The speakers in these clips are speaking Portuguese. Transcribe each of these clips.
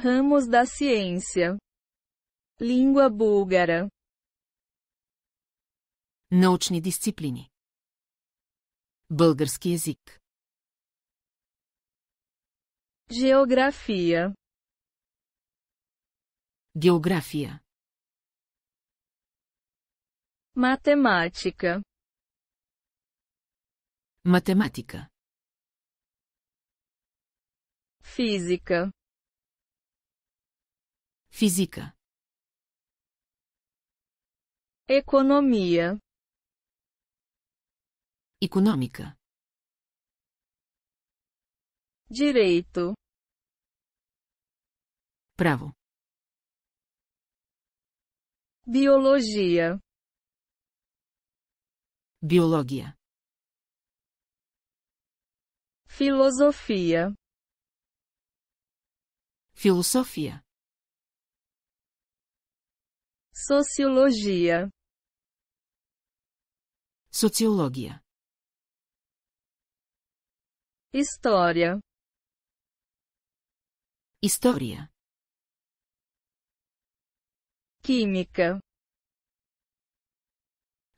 Ramos da ciência. Língua búlgara. Научни дисциплини. Български език. Geografia. Geografia. Matemática. Matemática. Física. Física. Economia. Econômica. Direito. Bravo. Biologia. Biologia. Filosofia. Filosofia. Sociologia. Sociologija. História. História. Química.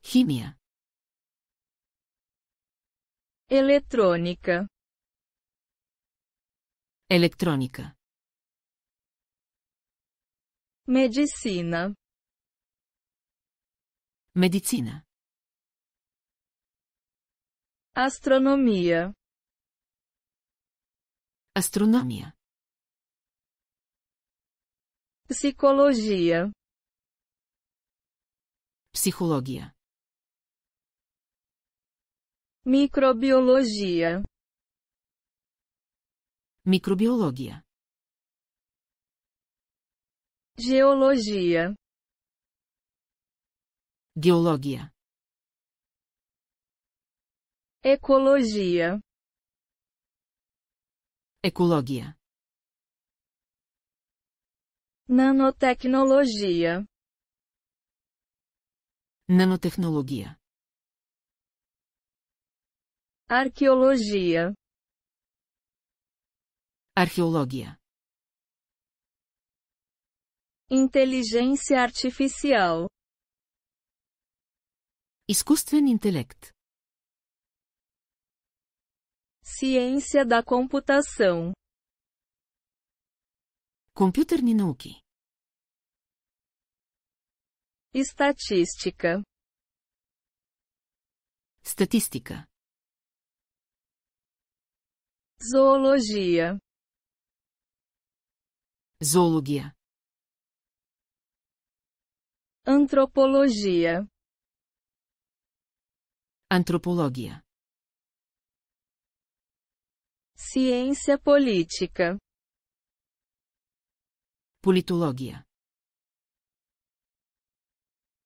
Químia. Eletrônica. Eletrônica. Medicina. Medicina. Astronomia. Astronomia. Psicologia. Psicologia. Microbiologia. Microbiologia. Geologia. Geologia. Ecologia. Ecologia. Nanotecnologia. Nanotecnologia. Arqueologia. Arqueologia. Inteligência artificial. Изкуствен интелект. Ciência da computação. Компютърни науки. Estatística. estatística, Zoologia. Zoologia. Antropologia. Antropologia. Ciência política. Politologia.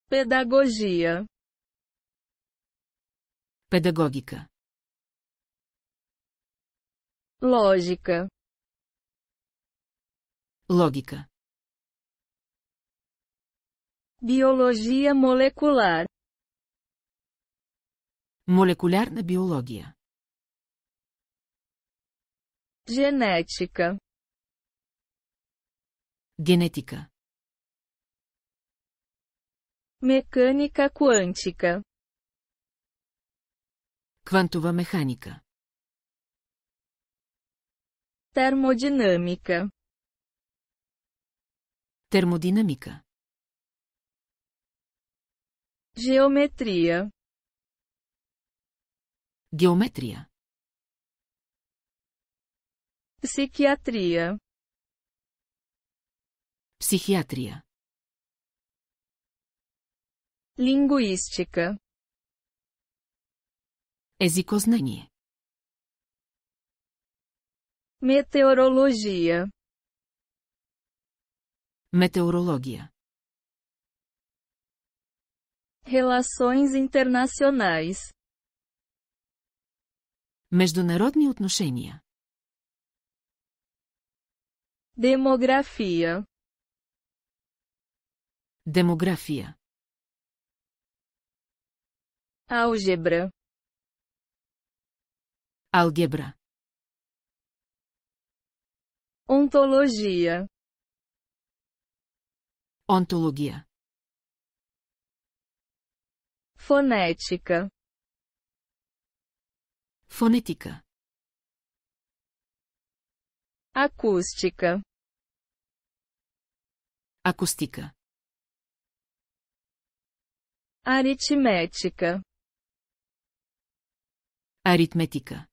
Pedagogia. Pedagógica. Lógica. Lógica. Biologia molecular. Молекулярна биология. Genética. Генетика. Механика quântica. Квантова механика. Термодинамика. Термодинамика. Геометрия. Geometria, Psiquiatria. Psiquiatria. Linguística. Езикознание. Meteorologia. Meteorologia. Relações internacionais. Международни отношения. Демография. Демография. Алгебра. Алгебра. Ontologia. Ontologia. Fonética fonética, acústica, acústica, aritmética, aritmética,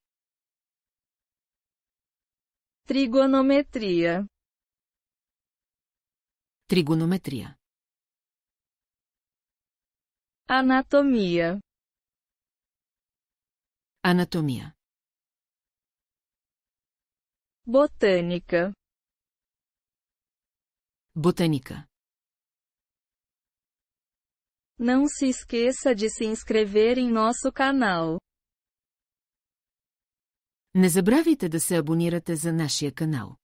trigonometria, trigonometria, anatomia. Anatomia. Botânica. Botânica. Não se esqueça de se inscrever em nosso canal. Не забравяйте да се абонирате за нашия канал.